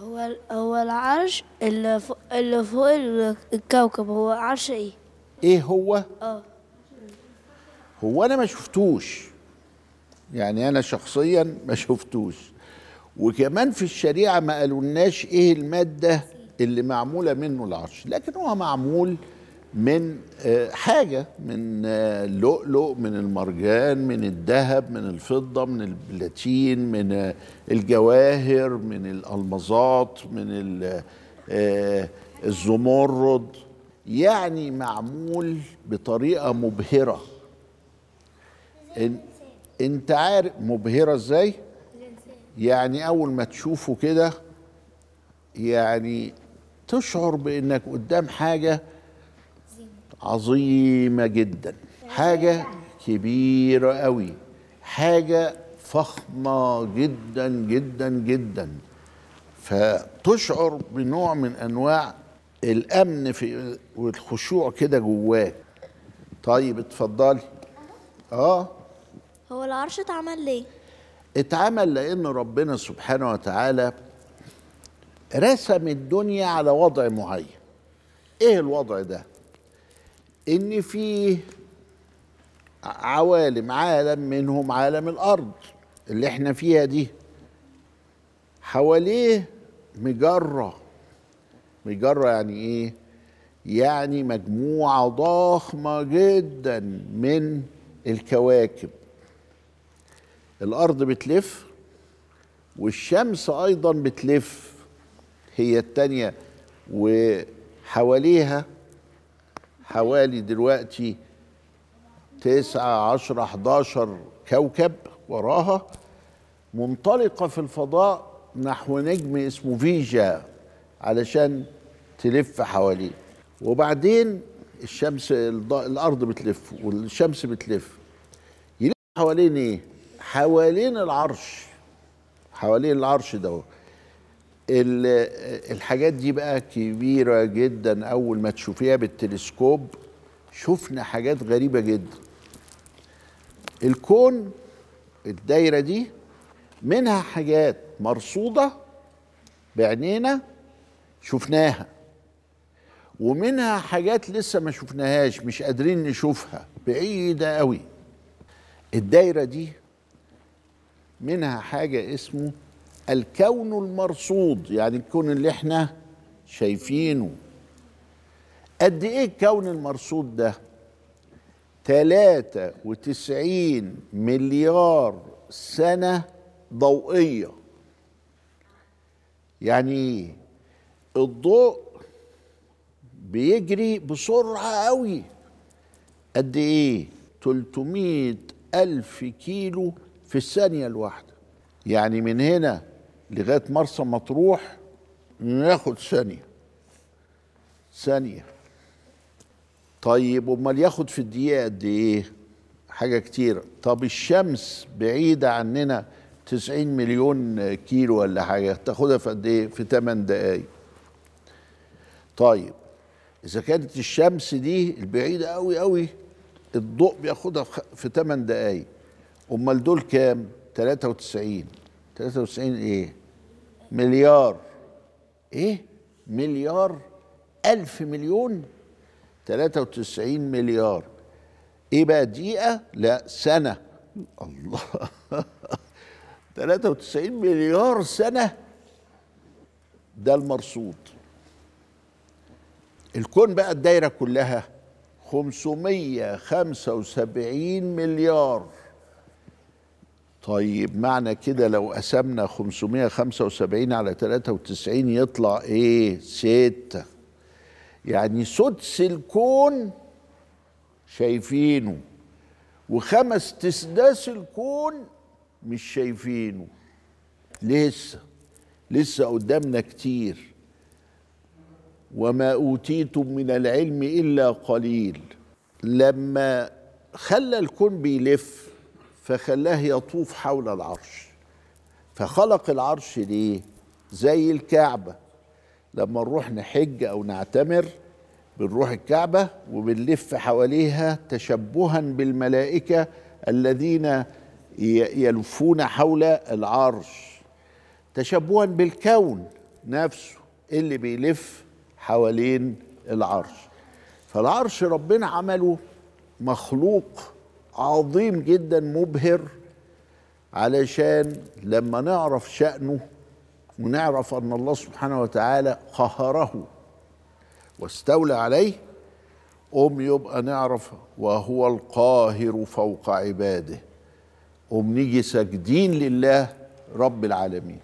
هو هو العرش اللي فوق, اللي فوق الكوكب هو عرش ايه؟ ايه هو؟ اه هو انا ما شفتوش يعني انا شخصيا ما شفتوش وكمان في الشريعه ما قالولناش ايه الماده اللي معموله منه العرش لكن هو معمول من آه، حاجة من آه، اللؤلؤ من المرجان من الذهب من الفضة من البلاتين من آه، الجواهر من الألمظات من الزمرد يعني معمول بطريقة مبهرة انت عارف مبهرة ازاي يعني اول ما تشوفه كده يعني تشعر بانك قدام حاجه عظيمه جدا حاجه كبيره قوي حاجه فخمه جدا جدا جدا فتشعر بنوع من انواع الامن في والخشوع كده جواك طيب اتفضلي اه هو العرش اتعمل ليه اتعمل لان ربنا سبحانه وتعالى رسم الدنيا على وضع معين ايه الوضع ده ان فيه عوالم عالم منهم عالم الارض اللي احنا فيها دي حواليه مجره مجره يعني ايه يعني مجموعه ضخمه جدا من الكواكب الارض بتلف والشمس ايضا بتلف هي التانيه وحواليها حوالي دلوقتي تسعة عشر 11 كوكب وراها منطلقة في الفضاء نحو نجم اسمه فيجا علشان تلف حواليه وبعدين الشمس الأرض بتلف والشمس بتلف يلف حوالين إيه؟ حوالين العرش حوالين العرش ده الحاجات دي بقى كبيرة جدا أول ما تشوفيها بالتلسكوب شفنا حاجات غريبة جدا الكون الدايرة دي منها حاجات مرصودة بعينينا شفناها ومنها حاجات لسه ما شفناهاش مش قادرين نشوفها بعيدة قوي الدايرة دي منها حاجة اسمه الكون المرصود يعني الكون اللي احنا شايفينه قد ايه الكون المرصود ده وتسعين مليار سنة ضوئية يعني الضوء بيجري بسرعة قوي قد ايه تلتمية ألف كيلو في الثانية الواحدة يعني من هنا لغايه مرسى مطروح ياخد ثانيه ثانيه طيب امال ياخد في الدقيقه قد ايه حاجه كتيره طب الشمس بعيده عننا 90 مليون كيلو ولا حاجه تاخدها في قد ايه في 8 دقائق طيب اذا كانت الشمس دي البعيده قوي قوي الضوء بياخدها في 8 دقائق امال دول كام 93 93 ايه مليار ايه مليار ألف مليون وتسعين مليار ايه بقى دقيقة لا سنة الله وتسعين مليار سنة ده المرصود الكون بقى الدايرة كلها خمسمية خمسة وسبعين مليار طيب معنى كده لو قسمنا 575 على 93 يطلع ايه؟ 6 يعني سدس الكون شايفينه وخمس تسداس الكون مش شايفينه لسه لسه قدامنا كتير وما اوتيتم من العلم الا قليل لما خلى الكون بيلف فخلاه يطوف حول العرش فخلق العرش ليه زي الكعبة لما نروح نحج أو نعتمر بنروح الكعبة وبنلف حواليها تشبها بالملائكة الذين يلفون حول العرش تشبها بالكون نفسه اللي بيلف حوالين العرش فالعرش ربنا عمله مخلوق عظيم جدا مبهر علشان لما نعرف شأنه ونعرف أن الله سبحانه وتعالى قهره واستولى عليه أم يبقى نعرف وهو القاهر فوق عباده أم نيجي ساجدين لله رب العالمين